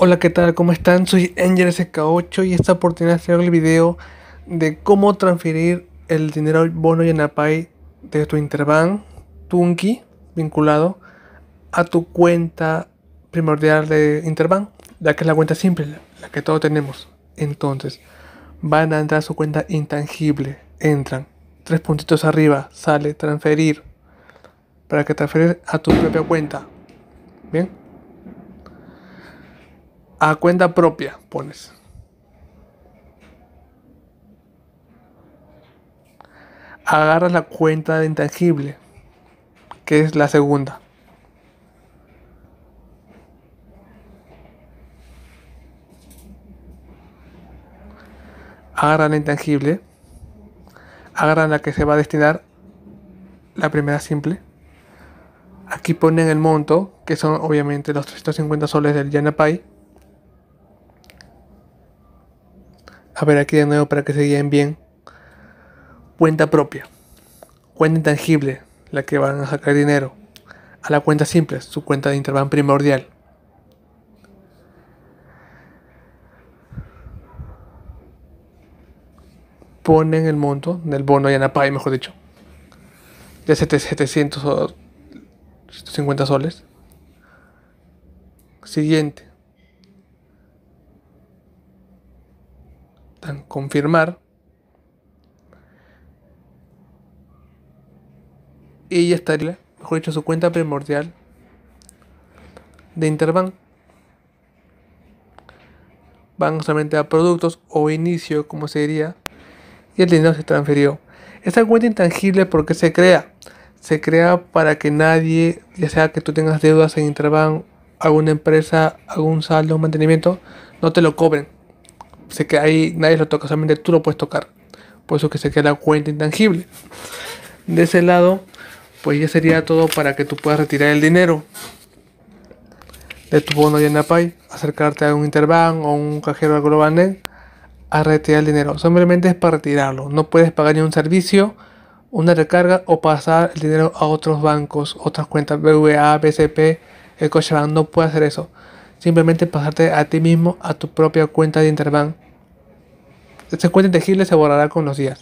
Hola, ¿qué tal? ¿Cómo están? Soy Angel k 8 y esta oportunidad será el video de cómo transferir el dinero bono y en pay de tu Interbank Tunki vinculado a tu cuenta primordial de Interbank, ya que es la cuenta simple, la que todos tenemos. Entonces, van a entrar a su cuenta intangible, entran, tres puntitos arriba, sale transferir para que transferir a tu propia cuenta. Bien, a cuenta propia, pones. Agarras la cuenta de intangible, que es la segunda. Agarra la intangible. Agarran la que se va a destinar. La primera simple. Aquí ponen el monto, que son obviamente los 350 soles del Yanapay. a ver aquí de nuevo para que se guíen bien. Cuenta propia, cuenta intangible, la que van a sacar dinero. A la cuenta simple, su cuenta de intervalo primordial. Ponen el monto del bono Yanapay, mejor dicho, de 700 soles. Siguiente tan confirmar. Ella estaría, mejor dicho, su cuenta primordial de Interbank. Van solamente a productos o inicio, como se diría, y el dinero se transfirió. Esta cuenta intangible, ¿por qué se crea? Se crea para que nadie, ya sea que tú tengas deudas en Interbank, alguna empresa, algún saldo, un mantenimiento, no te lo cobren sé que ahí, nadie lo toca, solamente tú lo puedes tocar. Por eso que se queda la cuenta intangible. De ese lado, pues ya sería todo para que tú puedas retirar el dinero de tu bono de Pay, acercarte a un Interbank o un cajero de GlobalNet a retirar el dinero. Simplemente es para retirarlo. No puedes pagar ni un servicio, una recarga o pasar el dinero a otros bancos, otras cuentas, BVA, BCP, el No puedes hacer eso simplemente pasarte a ti mismo a tu propia cuenta de Interbank. Esta cuenta inteligible se borrará con los días.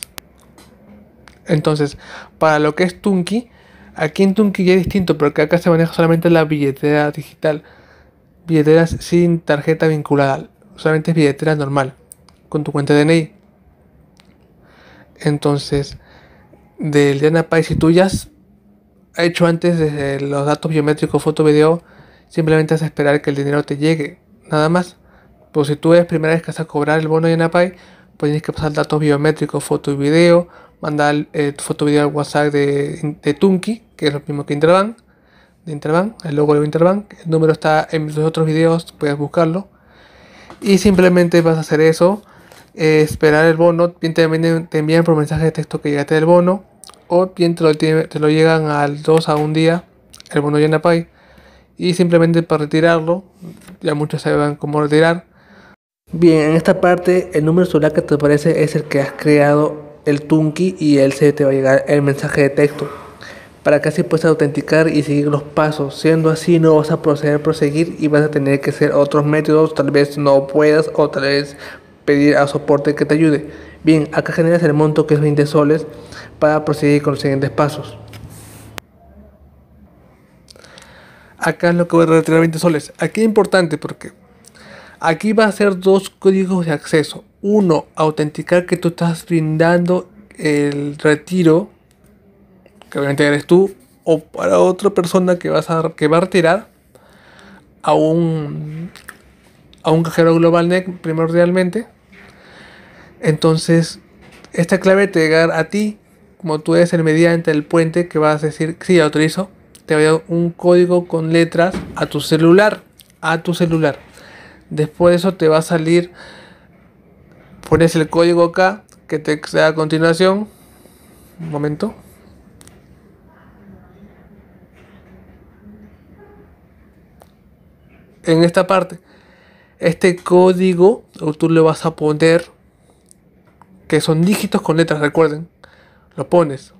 Entonces, para lo que es Tunki, aquí en Tunki ya es distinto, porque acá se maneja solamente la billetera digital. Billeteras sin tarjeta vinculada, solamente es billetera normal, con tu cuenta de DNI. Entonces, del Diana Pais y tuyas Ha hecho antes desde los datos biométricos, foto, video, Simplemente es esperar que el dinero te llegue, nada más. Pues si tú eres primera vez que vas a cobrar el bono de Yanapay, pues tienes que pasar datos biométricos, foto y video, mandar eh, foto y video al WhatsApp de, de, Tunki, que es lo mismo que Interbank, de Interbank, el logo de Interbank. El número está en los otros videos, puedes buscarlo. Y simplemente vas a hacer eso, eh, esperar el bono, bien te, te envían por mensaje de texto que llegaste del bono, o bien te lo, te llegan al 2 a un día, el bono de y simplemente para retirarlo, ya muchos saben cómo retirar. Bien, en esta parte el número solar que te aparece es el que has creado el Tunki y él se te va a llegar el mensaje de texto para que así puedas autenticar y seguir los pasos. Siendo así, no vas a proceder a proseguir y vas a tener que hacer otros métodos, tal vez no puedas o tal vez pedir a soporte que te ayude. Bien, acá generas el monto que es 20 soles para proseguir con los siguientes pasos. acá es lo que voy a retirar 20 soles. Aquí es importante porque aquí va a ser dos códigos de acceso. Uno, autenticar que tú estás brindando el retiro, que obviamente eres tú, o para otra persona que, va a retirar a un, a un cajero GlobalNet primordialmente. Entonces, esta clave te llegar a ti, como tú eres el mediante el puente que vas a decir, sí, autorizo, te va a dar un código con letras a tu celular, a tu celular. Después de eso te va a salir, pones el código acá que te sea a continuación. Un momento. En esta parte, este código tú le vas a poner que son dígitos con letras, recuerden. Lo pones,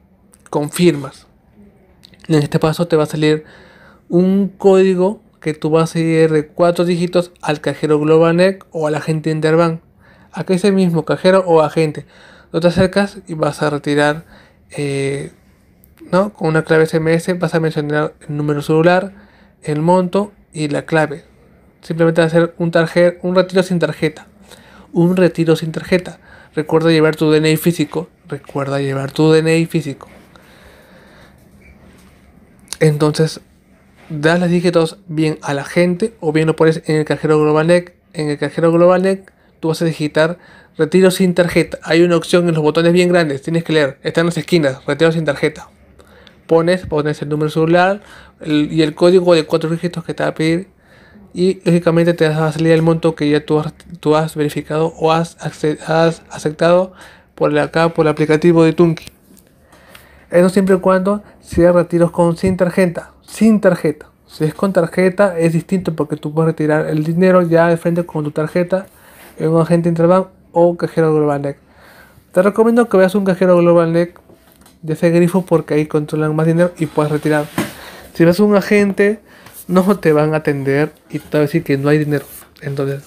confirmas en este paso te va a salir un código que tú vas a ir de cuatro dígitos al cajero Globanec o al agente Interbank. Acá el mismo cajero o agente. No te acercas y vas a retirar eh, ¿no? con una clave SMS. Vas a mencionar el número celular, el monto y la clave. Simplemente hacer un, tarjet, un retiro sin tarjeta. Un retiro sin tarjeta. Recuerda llevar tu DNI físico. Recuerda llevar tu DNI físico. Entonces, das los dígitos bien a la gente o bien lo pones en el cajero GlobalNet. En el cajero GlobalNet tú vas a digitar retiro sin tarjeta. Hay una opción en los botones bien grandes, tienes que leer, está en las esquinas, retiro sin tarjeta. Pones, pones el número celular y el código de cuatro dígitos que te va a pedir y lógicamente te va a salir el monto que ya tú has, has verificado o has, aceptado por acá por el aplicativo de Tunki. Eso siempre y cuando sea retiros con sin tarjeta. Sin tarjeta. Si es con tarjeta es distinto porque tú puedes retirar el dinero ya de frente con tu tarjeta en un agente Interbank o un cajero GlobalNet. Te recomiendo que veas un cajero GlobalNet de ese grifo porque ahí controlan más dinero y puedes retirar. Si ves un agente no te van a atender y te va a decir que no hay dinero. Entonces,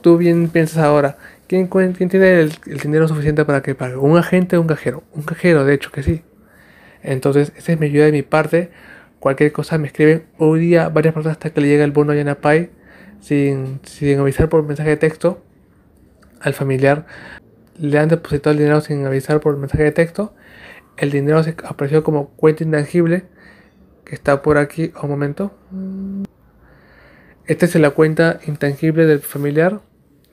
tú bien piensas ahora, ¿Quién, tiene el, dinero suficiente para que pague? ¿Un agente o un cajero? Un cajero, de hecho que sí. Entonces, esa es mi ayuda de mi parte. Cualquier cosa me escriben hoy día varias personas hasta que le llega el bono a Yanapay sin, sin avisar por mensaje de texto al familiar. Le han depositado el dinero sin avisar por mensaje de texto. El dinero se apareció como cuenta intangible que está por aquí. Un momento. Esta es la cuenta intangible del familiar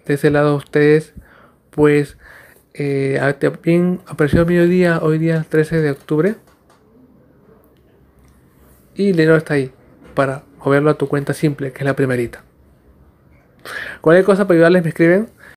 de ese lado ustedes, pues eh, también apareció el mediodía, hoy día 13 de octubre. Y el dinero está ahí para moverlo a tu cuenta simple, que es la primerita. Cualquier cosa para ayudarles me escriben.